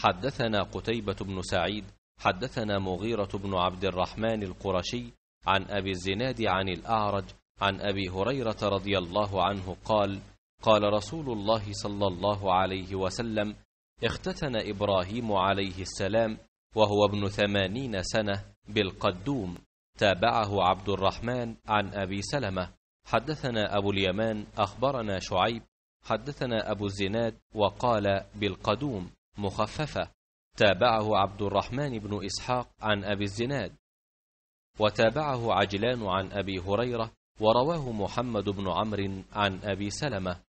حدثنا قتيبة بن سعيد حدثنا مغيرة بن عبد الرحمن القرشي عن أبي الزناد عن الأعرج عن أبي هريرة رضي الله عنه قال قال رسول الله صلى الله عليه وسلم اختتن إبراهيم عليه السلام وهو ابن ثمانين سنة بالقدوم تابعه عبد الرحمن عن أبي سلمة حدثنا أبو اليمان أخبرنا شعيب حدثنا أبو الزناد وقال بالقدوم مخففة تابعه عبد الرحمن بن إسحاق عن أبي الزناد وتابعه عجلان عن أبي هريرة ورواه محمد بن عمرو عن أبي سلمة